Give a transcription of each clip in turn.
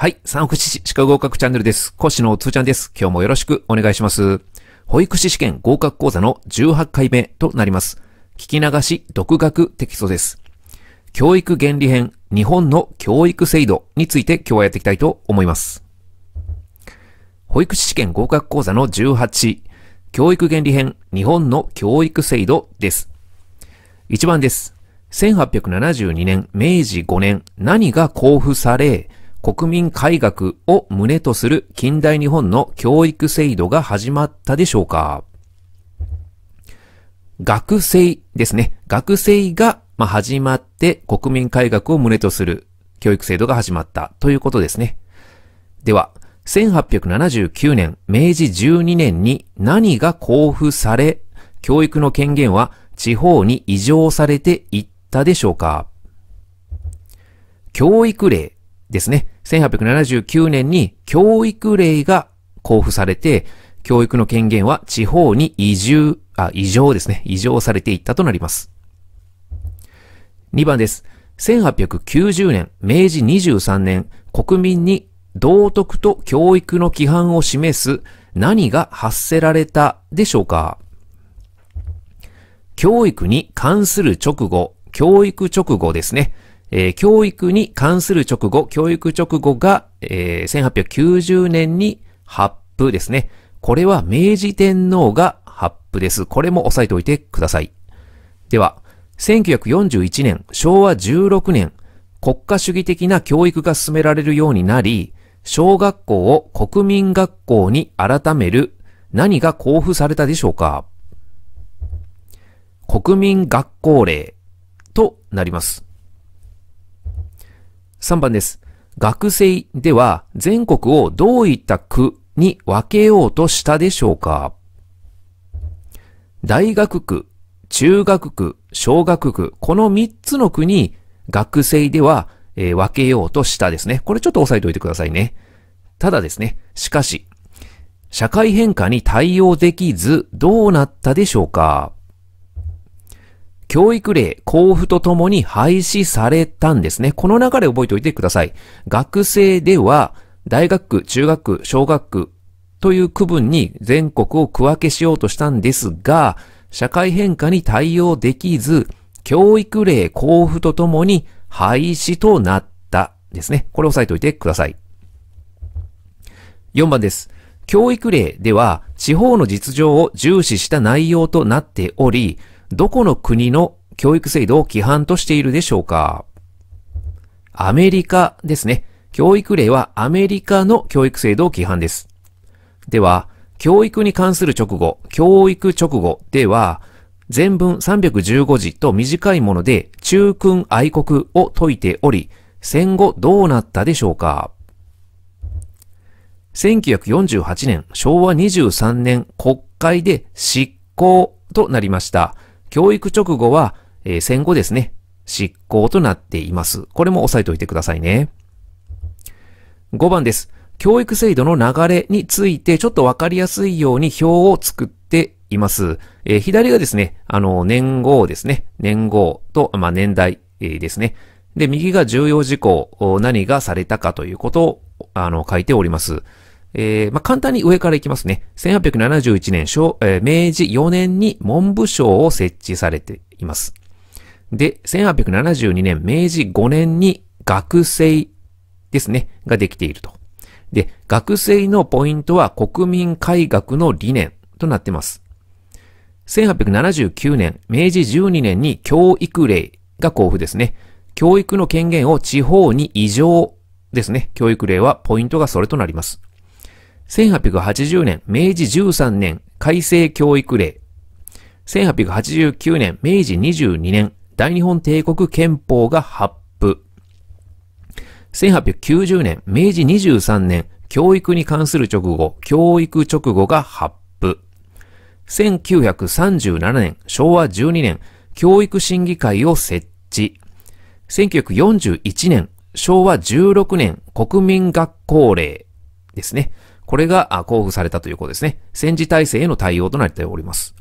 はい、三福祉歯科合格チャンネルです。講師のつーちゃんです。今日もよろしくお願いします。保育士試験合格講座の18回目となります。聞き流し独学テキストです。教育原理編日本の教育制度について今日はやっていきたいと思います。保育士試験合格講座の18、教育原理編日本の教育制度です。1番です。1872年、明治5年、何が交付され、国民改革を旨とする近代日本の教育制度が始まったでしょうか学生ですね。学生が始まって国民改革を旨とする教育制度が始まったということですね。では、1879年、明治12年に何が交付され、教育の権限は地方に移譲されていったでしょうか教育令ですね。1879年に教育令が交付されて、教育の権限は地方に移住、あ、異常ですね。異常されていったとなります。2番です。1890年、明治23年、国民に道徳と教育の規範を示す何が発せられたでしょうか教育に関する直後、教育直後ですね。えー、教育に関する直後、教育直後が、えー、1890年に発布ですね。これは明治天皇が発布です。これも押さえておいてください。では、1941年、昭和16年、国家主義的な教育が進められるようになり、小学校を国民学校に改める何が交付されたでしょうか国民学校令となります。3番です。学生では全国をどういった区に分けようとしたでしょうか大学区、中学区、小学区、この3つの区に学生では、えー、分けようとしたですね。これちょっと押さえておいてくださいね。ただですね、しかし、社会変化に対応できずどうなったでしょうか教育令、交付とともに廃止されたんですね。この流れ覚えておいてください。学生では、大学中学小学という区分に全国を区分けしようとしたんですが、社会変化に対応できず、教育令交付とともに廃止となったですね。これを押さえておいてください。4番です。教育令では地方の実情を重視した内容となっており、どこの国の教育制度を規範としているでしょうかアメリカですね。教育例はアメリカの教育制度を規範です。では、教育に関する直後、教育直後では、全文315字と短いもので、中君愛国を説いており、戦後どうなったでしょうか1948年、昭和23年国会で執行となりました。教育直後は、えー、戦後ですね、執行となっています。これも押さえておいてくださいね。5番です。教育制度の流れについてちょっとわかりやすいように表を作っています。えー、左がですね、あの、年号ですね。年号と、まあ、年代、えー、ですね。で、右が重要事項、何がされたかということを、あの、書いております。えー、まあ、簡単に上からいきますね。1871年、えー、明治4年に文部省を設置されています。で、1872年、明治5年に学生ですね、ができていると。で、学生のポイントは国民改革の理念となっています。1879年、明治12年に教育令が交付ですね。教育の権限を地方に異常ですね。教育令はポイントがそれとなります。1880年、明治13年、改正教育令。1889年、明治22年、大日本帝国憲法が発布。1890年、明治23年、教育に関する直後、教育直後が発布。1937年、昭和12年、教育審議会を設置。1941年、昭和16年、国民学校令ですね。これが交付されたということですね。戦時体制への対応となっております。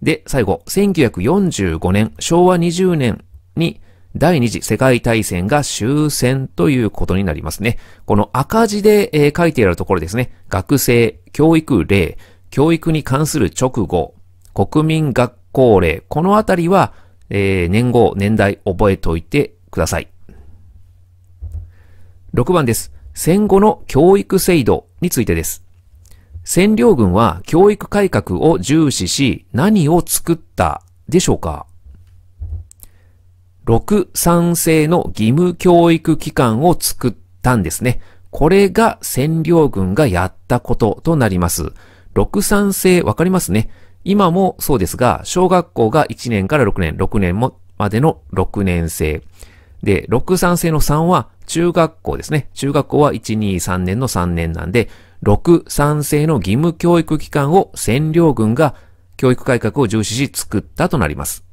で、最後、1945年、昭和20年に第二次世界大戦が終戦ということになりますね。この赤字で、えー、書いてあるところですね。学生、教育例、教育に関する直後、国民学校例、このあたりは、えー、年号、年代覚えておいてください。6番です。戦後の教育制度、についてです。占領軍は教育改革を重視し、何を作ったでしょうか ?6、三制の義務教育機関を作ったんですね。これが占領軍がやったこととなります。6、三制わかりますね。今もそうですが、小学校が1年から6年、6年もまでの6年生。で、6、三制の3は中学校ですね。中学校は1、2、3年の3年なんで、6、3世の義務教育機関を占領軍が教育改革を重視し作ったとなります。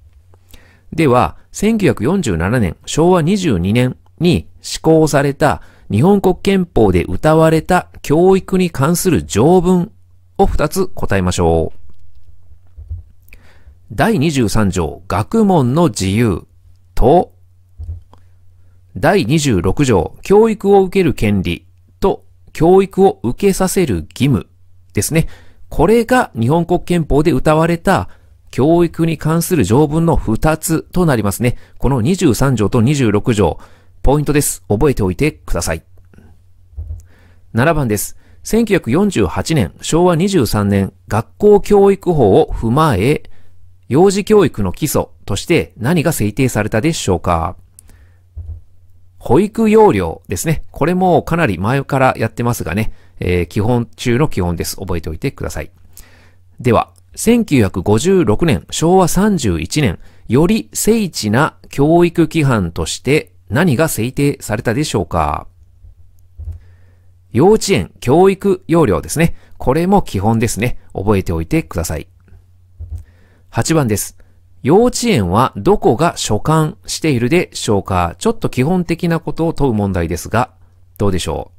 では、1947年、昭和22年に施行された日本国憲法で謳われた教育に関する条文を2つ答えましょう。第23条、学問の自由と、第26条、教育を受ける権利と教育を受けさせる義務ですね。これが日本国憲法で謳われた教育に関する条文の2つとなりますね。この23条と26条、ポイントです。覚えておいてください。7番です。1948年、昭和23年、学校教育法を踏まえ、幼児教育の基礎として何が制定されたでしょうか保育要領ですね。これもかなり前からやってますがね、えー、基本中の基本です。覚えておいてください。では、1956年、昭和31年、より精緻な教育規範として何が制定されたでしょうか幼稚園教育要領ですね。これも基本ですね。覚えておいてください。8番です。幼稚園はどこが所管しているでしょうかちょっと基本的なことを問う問題ですが、どうでしょ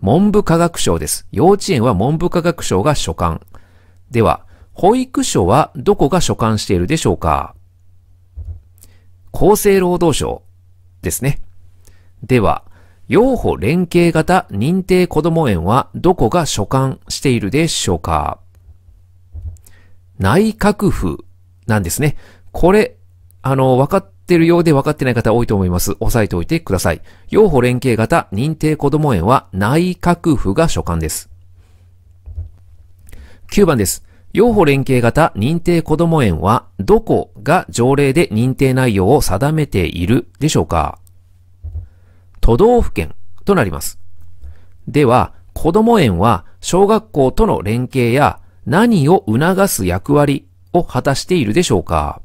う文部科学省です。幼稚園は文部科学省が所管。では、保育所はどこが所管しているでしょうか厚生労働省ですね。では、養護連携型認定こども園はどこが所管しているでしょうか内閣府なんですね。これ、あの、分かってるようで分かってない方多いと思います。押さえておいてください。養保連携型認定こども園は内閣府が所管です。9番です。養保連携型認定こども園は、どこが条例で認定内容を定めているでしょうか都道府県となります。では、こども園は小学校との連携や何を促す役割を果たしているでしょうか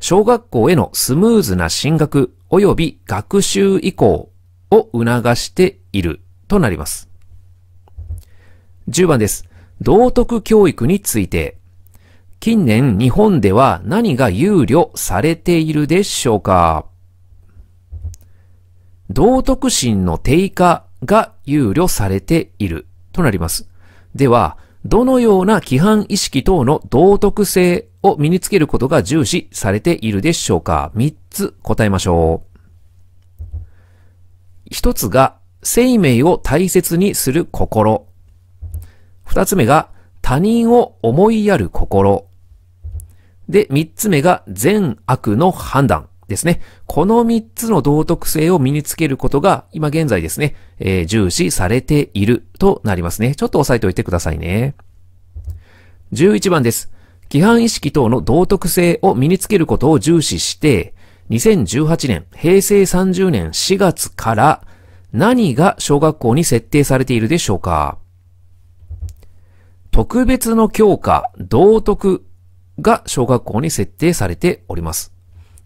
小学校へのスムーズな進学及び学習移行を促しているとなります。10番です。道徳教育について。近年日本では何が憂慮されているでしょうか道徳心の低下が憂慮されているとなります。では、どのような規範意識等の道徳性を身につけることが重視されているでしょうか ?3 つ答えましょう。1つが、生命を大切にする心。2つ目が、他人を思いやる心。で、3つ目が、善悪の判断。ですね。この3つの道徳性を身につけることが、今現在ですね、えー、重視されているとなりますね。ちょっと押さえておいてくださいね。11番です。規範意識等の道徳性を身につけることを重視して、2018年、平成30年4月から、何が小学校に設定されているでしょうか特別の教科、道徳が小学校に設定されております。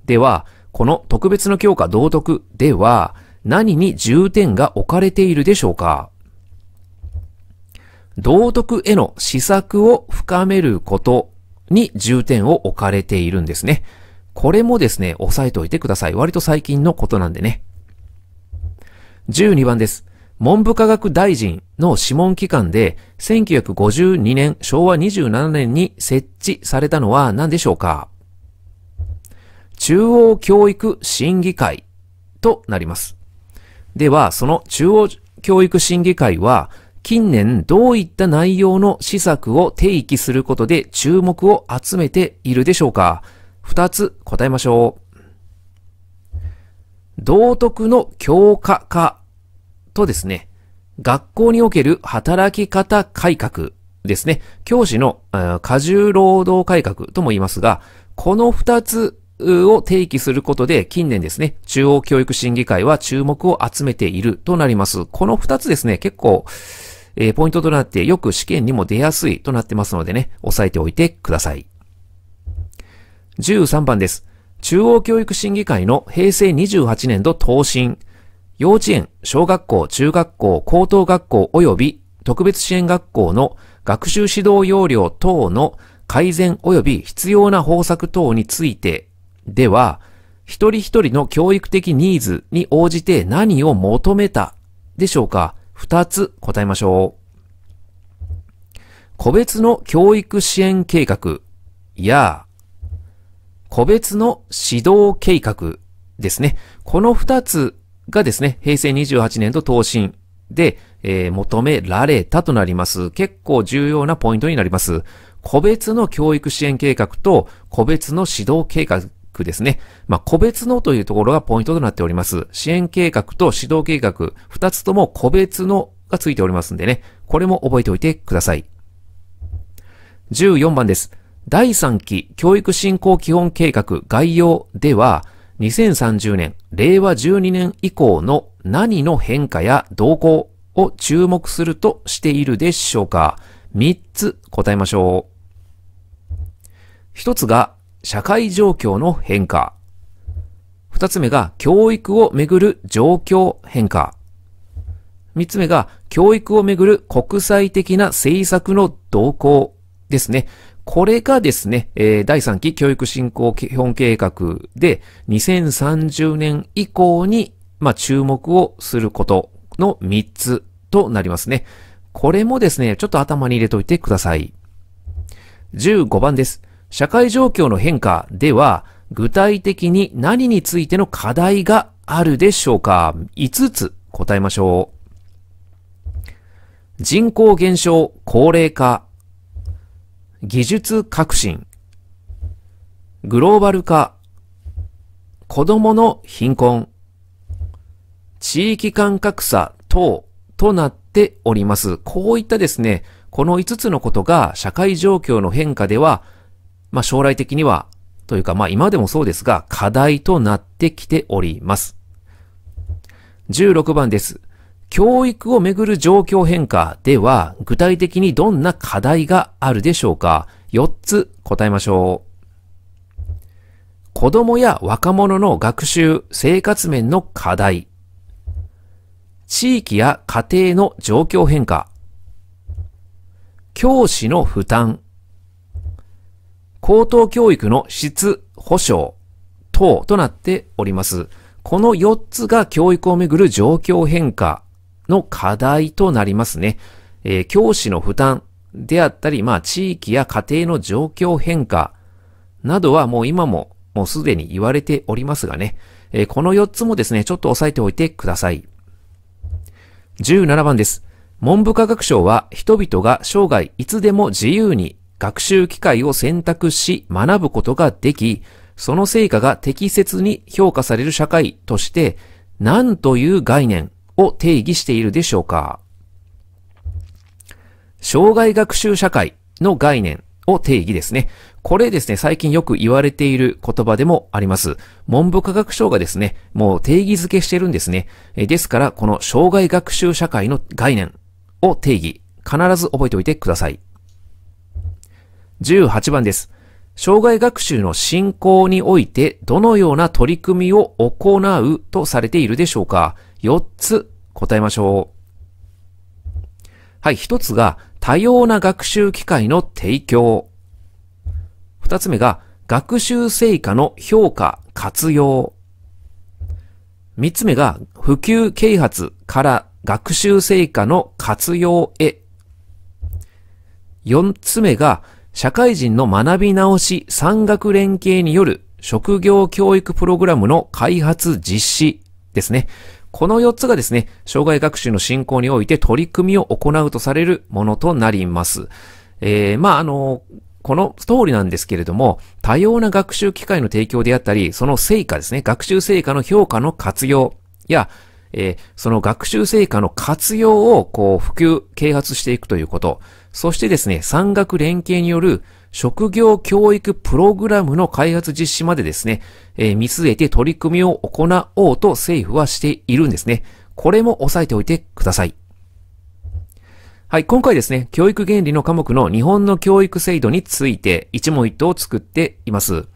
では、この特別の教科道徳では何に重点が置かれているでしょうか道徳への施策を深めることに重点を置かれているんですね。これもですね、押さえておいてください。割と最近のことなんでね。12番です。文部科学大臣の諮問機関で1952年昭和27年に設置されたのは何でしょうか中央教育審議会となります。では、その中央教育審議会は、近年どういった内容の施策を提起することで注目を集めているでしょうか二つ答えましょう。道徳の教科化とですね、学校における働き方改革ですね、教師の過重労働改革とも言いますが、この二つを提起することで、近年ですね、中央教育審議会は注目を集めているとなります。この二つですね、結構、えー、ポイントとなって、よく試験にも出やすいとなってますのでね、押さえておいてください。13番です。中央教育審議会の平成28年度答申。幼稚園、小学校、中学校、高等学校及び特別支援学校の学習指導要領等の改善及び必要な方策等について、では、一人一人の教育的ニーズに応じて何を求めたでしょうか二つ答えましょう。個別の教育支援計画や、個別の指導計画ですね。この二つがですね、平成28年度答申で、えー、求められたとなります。結構重要なポイントになります。個別の教育支援計画と個別の指導計画クですね。まあ、個別のというところがポイントとなっております。支援計画と指導計画、二つとも個別のがついておりますんでね。これも覚えておいてください。14番です。第3期教育振興基本計画概要では、2030年、令和12年以降の何の変化や動向を注目するとしているでしょうか ?3 つ答えましょう。1つが社会状況の変化。二つ目が教育をめぐる状況変化。三つ目が教育をめぐる国際的な政策の動向ですね。これがですね、えー、第3期教育振興基本計画で2030年以降に、まあ、注目をすることの3つとなりますね。これもですね、ちょっと頭に入れといてください。15番です。社会状況の変化では、具体的に何についての課題があるでしょうか ?5 つ答えましょう。人口減少、高齢化、技術革新、グローバル化、子供の貧困、地域間格差等となっております。こういったですね、この5つのことが社会状況の変化ではまあ、将来的には、というか、まあ、今でもそうですが、課題となってきております。16番です。教育をめぐる状況変化では、具体的にどんな課題があるでしょうか ?4 つ答えましょう。子供や若者の学習、生活面の課題。地域や家庭の状況変化。教師の負担。高等教育の質保障等となっております。この4つが教育をめぐる状況変化の課題となりますね。えー、教師の負担であったり、まあ地域や家庭の状況変化などはもう今ももうすでに言われておりますがね。えー、この4つもですね、ちょっと押さえておいてください。17番です。文部科学省は人々が生涯いつでも自由に学習機会を選択し学ぶことができ、その成果が適切に評価される社会として、何という概念を定義しているでしょうか障害学習社会の概念を定義ですね。これですね、最近よく言われている言葉でもあります。文部科学省がですね、もう定義づけしてるんですね。えですから、この障害学習社会の概念を定義、必ず覚えておいてください。18番です。障害学習の進行においてどのような取り組みを行うとされているでしょうか ?4 つ答えましょう。はい、1つが多様な学習機会の提供。2つ目が学習成果の評価、活用。3つ目が普及啓発から学習成果の活用へ。4つ目が社会人の学び直し産学連携による職業教育プログラムの開発実施ですね。この4つがですね、障害学習の進行において取り組みを行うとされるものとなります。えー、まあ、あの、この通りなんですけれども、多様な学習機会の提供であったり、その成果ですね、学習成果の評価の活用や、えー、その学習成果の活用をこう普及、啓発していくということ、そしてですね、産学連携による職業教育プログラムの開発実施までですね、えー、見据えて取り組みを行おうと政府はしているんですね。これも押さえておいてください。はい、今回ですね、教育原理の科目の日本の教育制度について一問一答を作っています。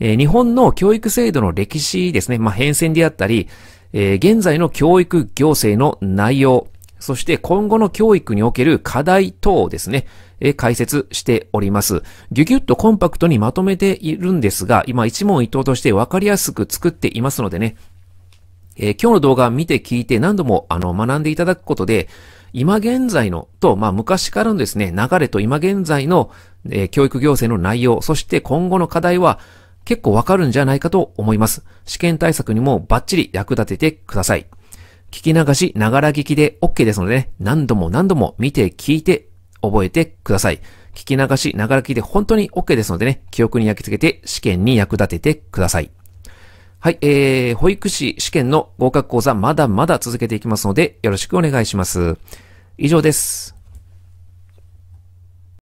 えー、日本の教育制度の歴史ですね、まあ、変遷であったり、えー、現在の教育行政の内容、そして今後の教育における課題等をですね、え解説しております。ギュギュッとコンパクトにまとめているんですが、今一問一答として分かりやすく作っていますのでね、えー、今日の動画見て聞いて何度もあの学んでいただくことで、今現在のと、まあ昔からのですね、流れと今現在の、えー、教育行政の内容、そして今後の課題は結構わかるんじゃないかと思います。試験対策にもバッチリ役立ててください。聞き流し、ながら聞きで OK ですのでね、何度も何度も見て聞いて覚えてください。聞き流し、ながら聞きで本当に OK ですのでね、記憶に焼き付けて試験に役立ててください。はい、えー、保育士試験の合格講座まだまだ続けていきますので、よろしくお願いします。以上です。